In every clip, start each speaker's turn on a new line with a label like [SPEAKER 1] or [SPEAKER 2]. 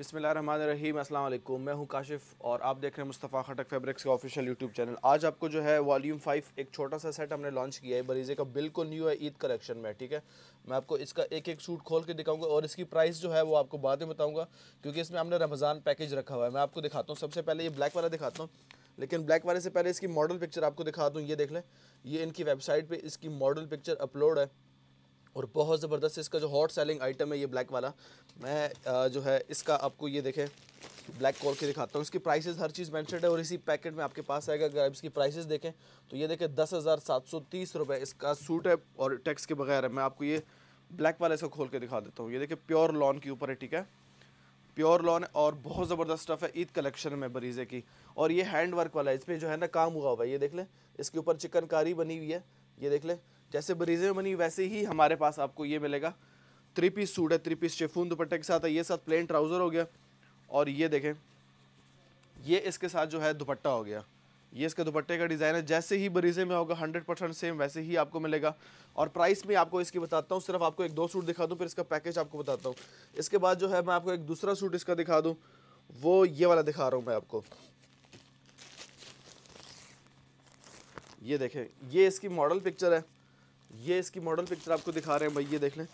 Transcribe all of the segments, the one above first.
[SPEAKER 1] बिसमीम मैं हूं काशिफ और आप देख रहे हैं मुस्तफ़ा खटक फैब्रिक्स का ऑफिशियल यूट्यूब चैनल आज आपको जो है वॉल्यूम फाइव एक छोटा सा सेट हमने लॉन्च किया है बरीज़े का बिल्कुल न्यू है ईद कलेक्शन में ठीक है मैं आपको इसका एक एक सूट खोल के दिखाऊंगा और इसकी प्राइस जो है वो आपको बाद में बताऊँगा क्योंकि इसमें हमने रमज़ान पैकेज रखा हुआ है मैं आपको दिखाता हूँ सबसे पहले ये ब्लैक वाला दिखाता हूँ लेकिन ब्लैक वाले से पहले इसकी मॉडल पिक्चर आपको दिखा दूँ ये देख लें ये इनकी वेबसाइट पर इसकी मॉडल पिक्चर अपलोड है और बहुत ज़बरदस्त इसका जो हॉट सेलिंग आइटम है ये ब्लैक वाला मैं जो है इसका आपको ये देखें ब्लैक कॉल के दिखाता हूँ इसकी प्राइसेस हर चीज़ मैंशनड है और इसी पैकेट में आपके पास आएगा अगर आप इसकी प्राइसेस देखें तो ये देखें दस हज़ार सात सौ तीस रुपये इसका सूट है और टैक्स के बगैर है मैं आपको ये ब्लैक वाला इसको खोल के दिखा देता हूँ ये देखें प्योर लॉन के ऊपर है ठीक है प्योर लॉन और बहुत ज़बरदस्त स्टफ़ है ईद कलेक्शन में बरीज़े की और ये हैंड वर्क वाला है इसमें जो है ना काम हुआ हुआ है ये देख लें इसके ऊपर चिकनकारी बनी हुई है ये देख लें जैसे बरीजे में बनी वैसे ही हमारे पास आपको ये मिलेगा थ्री पीस सूट है थ्री पीस शेफून दुपट्टे के साथ है ये साथ प्लेन ट्राउज़र हो गया और ये देखें ये इसके साथ जो है दुपट्टा हो गया ये इसका दुपट्टे का डिज़ाइन है जैसे ही बरीजे में होगा हंड्रेड परसेंट सेम वैसे ही आपको मिलेगा और प्राइस में आपको इसकी बताता हूँ सिर्फ आपको एक दो सूट दिखा दूँ फिर इसका पैकेज आपको बताता हूँ इसके बाद जो है मैं आपको एक दूसरा सूट इसका दिखा दूँ वो ये वाला दिखा रहा हूँ मैं आपको ये देखें ये इसकी मॉडल पिक्चर है ये इसकी मॉडल पिक्चर आपको दिखा रहे हैं भाई ये देख लें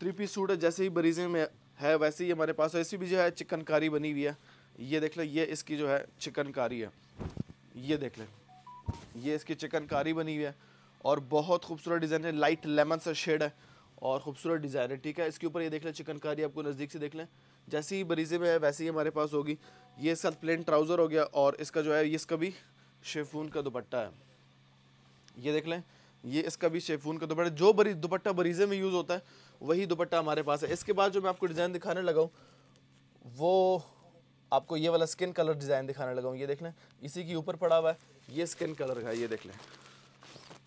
[SPEAKER 1] थ्री पीस सूट है जैसे ही बरीजे में है वैसे ही हमारे पास ऐसी भी जो है चिकनकारी बनी हुई है ये देख लें ये इसकी जो है चिकनकारी है ये देख लें ये इसकी चिकनकारी बनी हुई है और बहुत खूबसूरत डिज़ाइन है लाइट लेमन सा शेड है और खूबसूरत डिज़ाइन है ठीक है इसके ऊपर ये देख लें चिकनकारी आपको नज़दीक से देख लें जैसे ही बरीजे में है वैसे ही हमारे पास होगी ये इसका प्लेन ट्राउज़र हो गया और इसका जो है इसका भी शेफून का दुपट्टा है ये देख लें ये इसका भी शेफून का दुपट्टा जो बरी दुपट्टा बरीजे में यूज़ होता है वही दुपट्टा हमारे पास है इसके बाद जो मैं आपको डिज़ाइन दिखाने लगा हूँ वो आपको ये वाला स्किन कलर डिज़ाइन दिखाने लगा हूँ ये देख लें इसी के ऊपर पड़ा हुआ है ये स्किन कलर का ये देख लें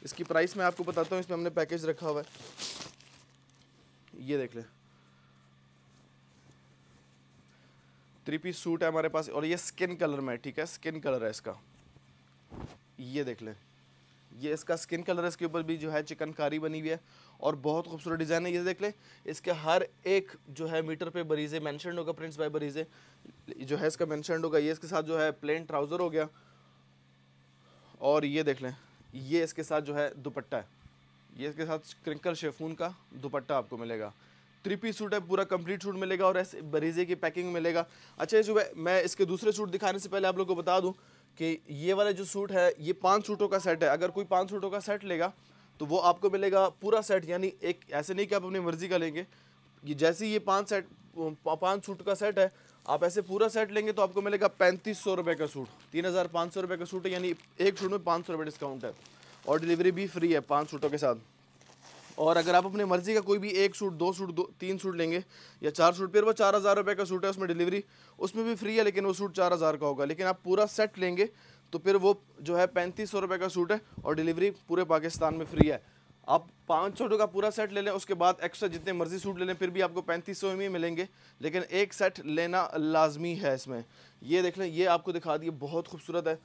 [SPEAKER 1] इसकी प्राइस मैं आपको बताता हूँ इसमें हमने पैकेज रखा हुआ है ये देख लें थ्री पीस सूट है हमारे पास और ये स्किन कलर में ठीक है स्किन कलर है इसका ये देख लें ये इसका स्किन कलर इसके ऊपर भी जो है चिकनकारी बनी हुई है और बहुत खूबसूरत डिज़ाइन है ये देख ले इसके हर एक जो है मीटर पे बरीज़े मैंशन होगा प्रिंस बाय बरीज़े जो है इसका मैंशन होगा ये इसके साथ जो है प्लेन ट्राउज़र हो गया और ये देख लें ये इसके साथ जो है दुपट्टा है ये इसके साथ क्रिंकल शेफून का दुपट्टा आपको मिलेगा थ्री पीस सूट है पूरा कंप्लीट सूट मिलेगा और ऐसे बरीज़े की पैकिंग मिलेगा अच्छा ये जो है मैं इसके दूसरे सूट दिखाने से पहले आप लोग को बता दूँ कि ये वाला जो सूट है ये पांच सूटों का सेट है अगर कोई पांच सूटों का सेट लेगा तो वो आपको मिलेगा पूरा सेट यानी एक ऐसे नहीं कि आप अपनी मर्ज़ी का लेंगे ये जैसे ये पाँच सेट पाँच सूट का सेट है आप ऐसे पूरा सेट लेंगे तो आपको मिलेगा पैंतीस सौ रुपये का सूट तीन हज़ार पाँच सौ रुपये का सूट है यानी एक सूट में पाँच सौ रुपये डिस्काउंट है और डिलीवरी भी फ्री है पाँच सूटों के साथ और अगर आप अपने मर्ज़ी का कोई भी एक सूट दो सूट दो तीन सूट लेंगे या चार सूट फिर वो चार हज़ार रुपये का सूट है उसमें डिलीवरी उसमें भी फ्री है लेकिन वो सूट चार हज़ार का होगा लेकिन आप पूरा सेट लेंगे तो फिर वो जो है पैंतीस सौ रुपये का सूट है और डिलीवरी पूरे पाकिस्तान में फ्री है आप पाँच सौ का पूरा सेट ले लें उसके बाद एक्स्ट्रा जितने मर्ज़ी सूट ले लें फिर भी आपको पैंतीस सौ में ही मिलेंगे लेकिन एक सेट लेना लाजमी है इसमें ये देख लें ये आपको दिखा दिए बहुत खूबसूरत है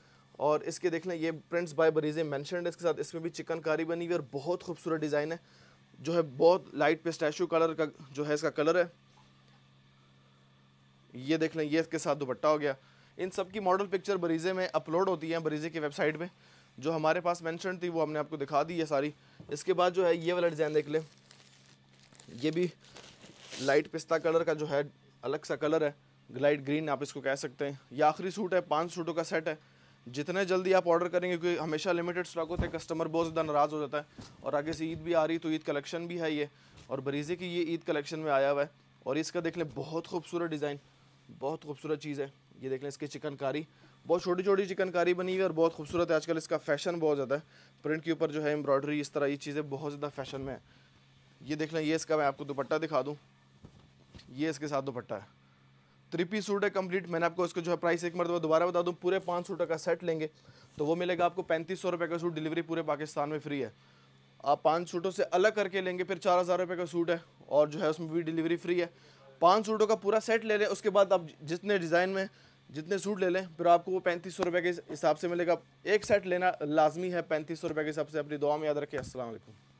[SPEAKER 1] और इसके देख लें ये प्रिंट्स बाय बरीज़े मैंशन है इसके साथ इसमें भी चिकनकारी बनी हुई और बहुत खूबसूरत डिज़ाइन है जो है बहुत लाइट पिस्टैशू कलर का जो है इसका कलर है ये देख लें ये इसके साथ दुपट्टा हो गया इन सब की मॉडल पिक्चर बरीज़े में अपलोड होती है बरीज़े की वेबसाइट पे जो हमारे पास मेंशन थी वो हमने आपको दिखा दी है सारी इसके बाद जो है ये वाला डिज़ाइन देख लें ये भी लाइट पिस्ता कलर का जो है अलग सा कलर है लाइट ग्रीन आप इसको कह सकते हैं ये आखिरी सूट है पाँच सूटों का सेट है जितने जल्दी आप ऑर्डर करेंगे क्योंकि हमेशा लिमिटेड स्टॉक होते हैं कस्टमर बहुत ज़्यादा नाराज़ हो जाता है और आगे से ईद भी आ रही तो ईद कलेक्शन भी है ये और बरीजे की ये ईद कलेक्शन में आया हुआ है और इसका देख लें बहुत खूबसूरत डिज़ाइन बहुत खूबसूरत चीज़ है ये देख लें इसकी चिकनकारी बहुत छोटी छोटी चिकनकारी बनी हुई है और बहुत खूबसूरत है आजकल इसका फैशन बहुत ज़्यादा है प्रिंट के ऊपर जो है एम्ब्रॉयडरी इस तरह ये चीज़ें बहुत ज़्यादा फैशन में है ये देख लें ये इसका मैं आपको दुपट्टा दिखा दूँ ये इसके साथ दुपट्टा है थ्री पीस सूट है कंप्लीट मैंने आपको इसको जो है प्राइस एक मरतबा दोबारा बता दूँ पूरे पाँच सूटों का सेट लेंगे तो वो मिलेगा आपको पैंतीस सौ रुपये का सूट डिलीवरी पूरे पाकिस्तान में फ्री है आप पाँच सूटों से अलग करके लेंगे फिर चार हज़ार रुपये का सूट है और जो है उसमें भी डिलीवरी फ्री है पाँच सूटों का पूरा सेट ले लें उसके बाद आप जितने डिज़ाइन में जितने सूट ले लें फिर आपको वो पैंतीस सौ रुपये के हिसाब से मिलेगा एक सेट लेना लाजमी है पैंतीस सौ रुपये के हिसाब से अपनी दुआ में याद रखें असल